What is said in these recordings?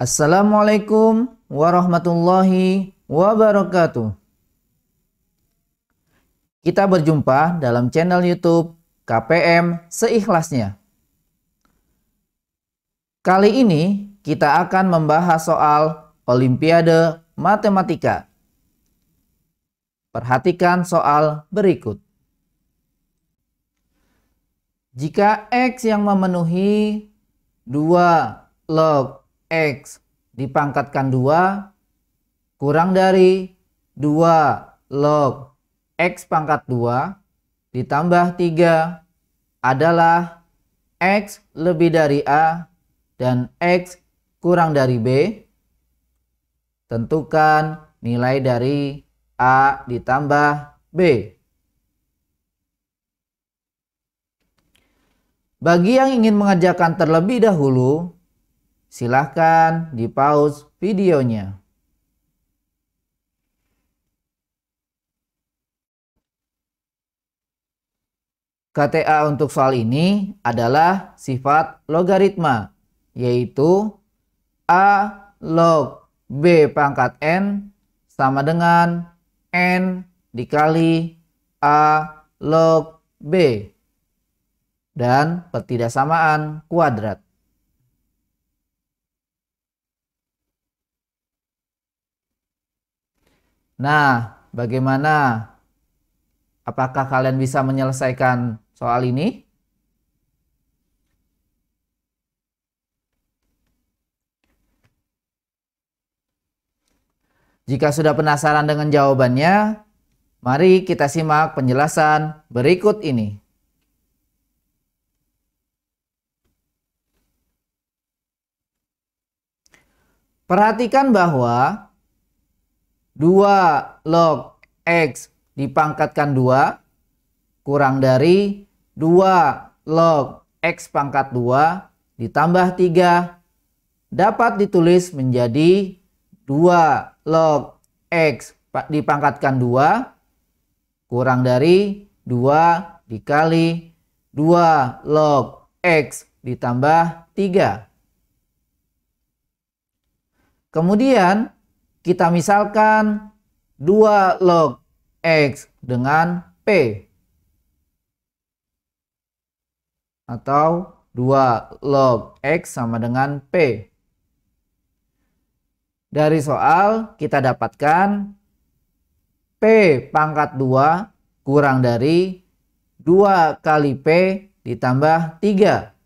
Assalamualaikum warahmatullahi wabarakatuh. Kita berjumpa dalam channel YouTube KPM Seikhlasnya. Kali ini kita akan membahas soal Olimpiade Matematika. Perhatikan soal berikut. Jika X yang memenuhi 2 log X dipangkatkan 2 kurang dari 2 log X pangkat 2 ditambah 3 adalah X lebih dari A dan X kurang dari B. Tentukan nilai dari A ditambah B. Bagi yang ingin mengerjakan terlebih dahulu, Silahkan di pause videonya. KTA untuk soal ini adalah sifat logaritma, yaitu A log B pangkat N sama dengan N dikali A log B dan pertidaksamaan kuadrat. Nah, bagaimana? Apakah kalian bisa menyelesaikan soal ini? Jika sudah penasaran dengan jawabannya, mari kita simak penjelasan berikut ini. Perhatikan bahwa 2 log X dipangkatkan 2 kurang dari 2 log X pangkat 2 ditambah 3 dapat ditulis menjadi 2 log X dipangkatkan 2 kurang dari 2 dikali 2 log X ditambah 3. Kemudian kita misalkan 2 log X dengan P. Atau 2 log X sama dengan P. Dari soal kita dapatkan P pangkat 2 kurang dari 2 kali P ditambah 3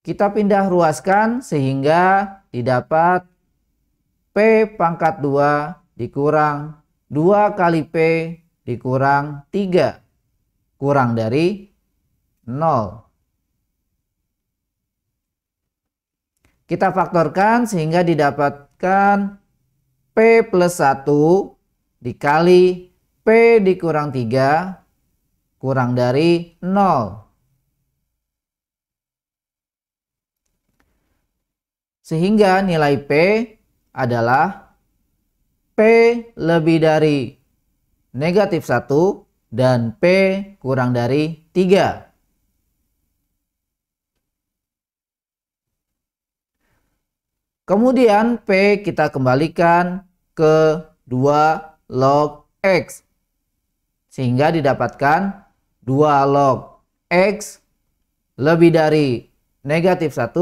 kita pindah ruaskan sehingga didapat P pangkat 2 dikurang 2 kali P dikurang 3 kurang dari 0. Kita faktorkan sehingga didapatkan P plus 1 dikali P dikurang 3 kurang dari 0. Sehingga nilai P adalah P lebih dari negatif 1 dan P kurang dari 3. Kemudian P kita kembalikan ke 2 log X. Sehingga didapatkan 2 log X lebih dari negatif 1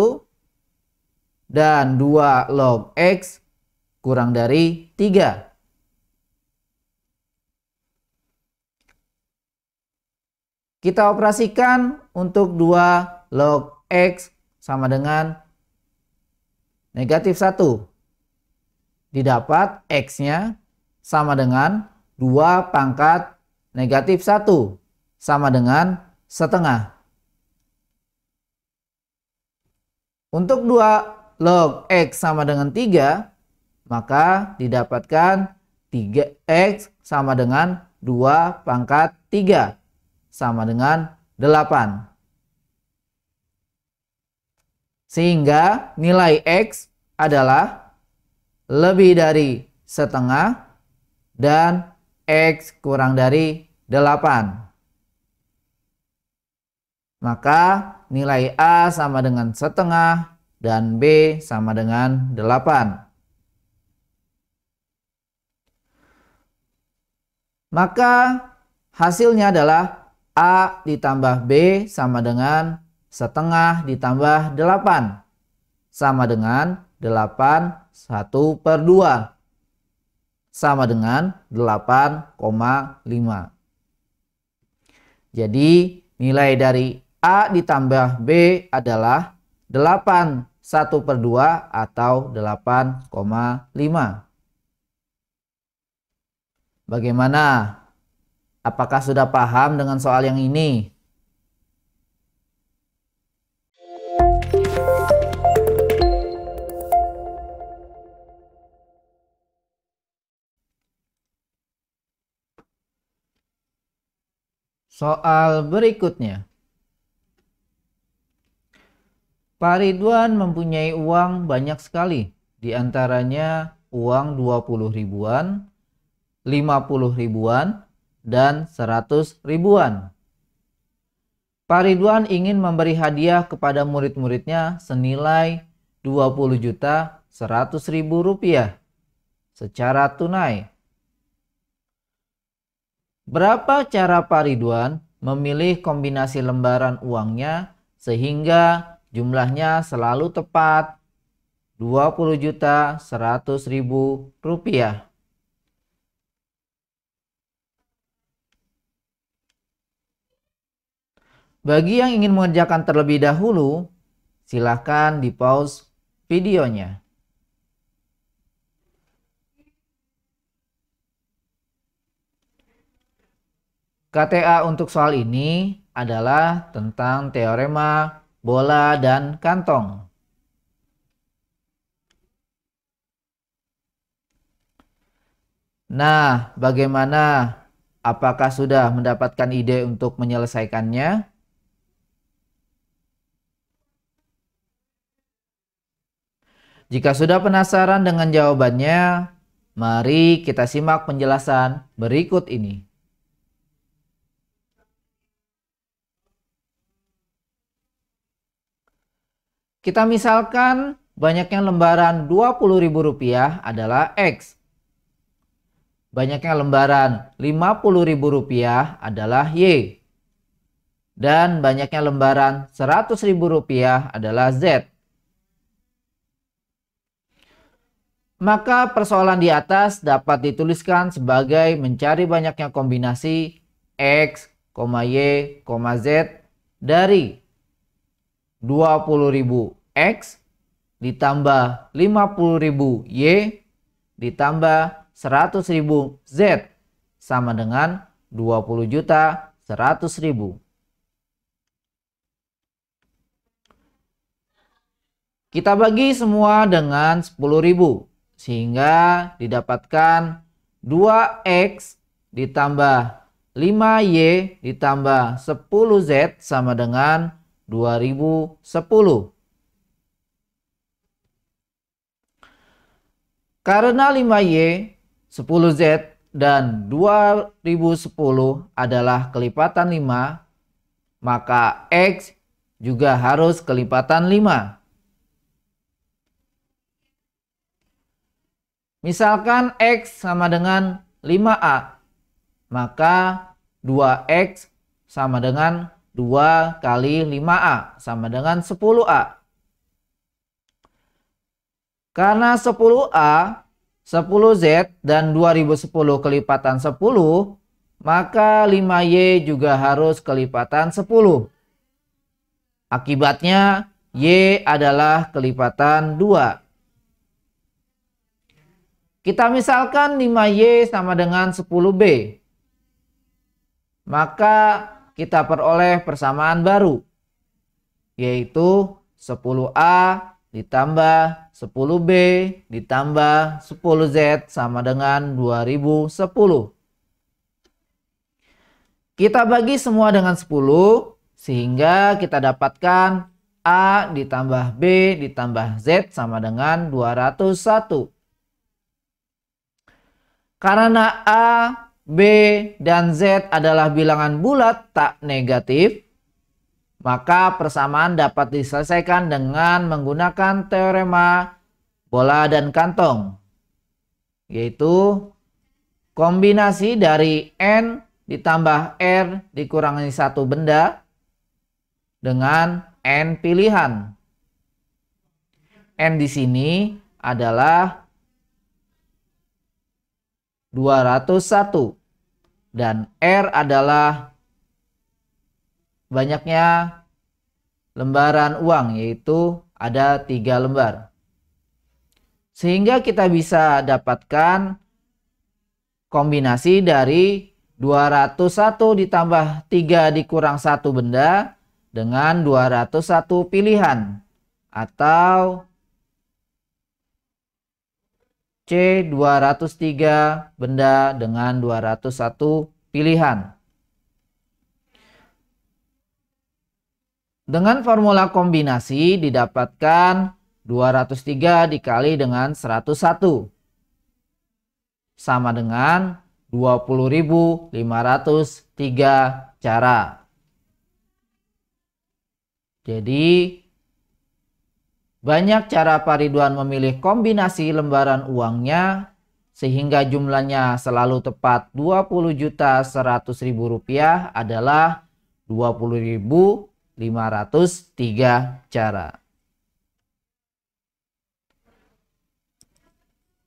dan 2 log X kurang dari 3. Kita operasikan untuk 2 log X sama dengan negatif 1. Didapat X-nya sama dengan 2 pangkat negatif 1 sama dengan setengah. Untuk 2 log X sama dengan 3, maka didapatkan 3X sama dengan 2 pangkat 3 sama dengan 8. Sehingga nilai X adalah lebih dari setengah dan X kurang dari 8. Maka nilai A sama dengan setengah dan B sama dengan 8. Maka hasilnya adalah A ditambah B sama dengan setengah ditambah 8 sama dengan 8 1 per 2 sama dengan 8,5. Jadi nilai dari A ditambah B adalah 8,5. 8 1 per 2 atau 8,5. Bagaimana? Apakah sudah paham dengan soal yang ini? Soal berikutnya. Pak Ridwan mempunyai uang banyak sekali, di antaranya uang 20 ribuan, 50 ribuan, dan 100 ribuan. Pak Ridwan ingin memberi hadiah kepada murid-muridnya senilai 20 juta 100 ribu rupiah secara tunai. Berapa cara Pak Ridwan memilih kombinasi lembaran uangnya sehingga Jumlahnya selalu tepat 20 juta rupiah. Bagi yang ingin mengerjakan terlebih dahulu, silakan di pause videonya. KTA untuk soal ini adalah tentang teorema bola, dan kantong. Nah, bagaimana? Apakah sudah mendapatkan ide untuk menyelesaikannya? Jika sudah penasaran dengan jawabannya, mari kita simak penjelasan berikut ini. Kita misalkan banyaknya lembaran Rp20.000 adalah X. Banyaknya lembaran Rp50.000 adalah Y. Dan banyaknya lembaran Rp100.000 adalah Z. Maka persoalan di atas dapat dituliskan sebagai mencari banyaknya kombinasi X, Y, Z dari 20.000 X ditambah 50.000 Y ditambah 100.000 Z sama dengan 20 juta Kita bagi semua dengan 10.000 sehingga didapatkan 2x ditambah 5y ditambah 10z sama dengan 2010. Karena 5Y, 10Z, dan 2010 adalah kelipatan 5, maka X juga harus kelipatan 5. Misalkan X sama dengan 5A, maka 2X sama dengan 2 kali 5A sama dengan 10A. Karena 10A, 10Z, dan 2010 kelipatan 10, maka 5Y juga harus kelipatan 10. Akibatnya, Y adalah kelipatan 2. Kita misalkan 5Y sama dengan 10B. Maka kita peroleh persamaan baru, yaitu 10A ditambah 10B ditambah 10Z sama dengan 2010. Kita bagi semua dengan 10 sehingga kita dapatkan A ditambah B ditambah Z sama dengan 201. Karena A B dan Z adalah bilangan bulat tak negatif, maka persamaan dapat diselesaikan dengan menggunakan teorema bola dan kantong, yaitu kombinasi dari N ditambah R dikurangi satu benda dengan N pilihan. N di sini adalah 201 dan R adalah banyaknya lembaran uang yaitu ada tiga lembar. Sehingga kita bisa dapatkan kombinasi dari 201 ditambah 3 dikurang satu benda dengan 201 pilihan atau C 203 benda dengan 201 pilihan. Dengan formula kombinasi didapatkan 203 dikali dengan 101 sama dengan 20.503 cara. Jadi banyak cara Pak Ridwan memilih kombinasi lembaran uangnya sehingga jumlahnya selalu tepat puluh juta seratus ribu rupiah adalah tiga cara.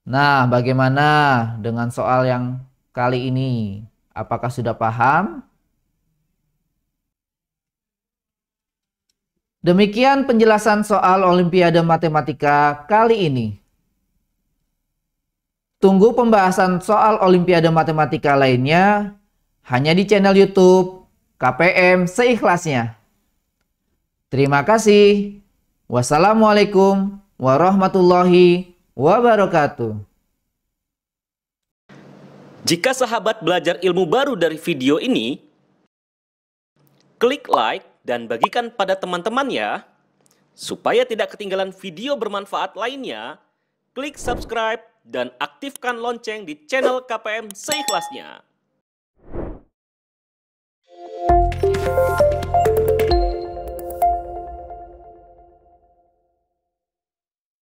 Nah, bagaimana dengan soal yang kali ini? Apakah sudah paham? Demikian penjelasan soal Olimpiade Matematika kali ini. Tunggu pembahasan soal Olimpiade Matematika lainnya hanya di channel YouTube KPM Seikhlasnya. Terima kasih. Wassalamualaikum warahmatullahi wabarakatuh. Jika sahabat belajar ilmu baru dari video ini, klik like dan bagikan pada teman-temannya. Supaya tidak ketinggalan video bermanfaat lainnya, klik subscribe dan aktifkan lonceng di channel KPM seikhlasnya.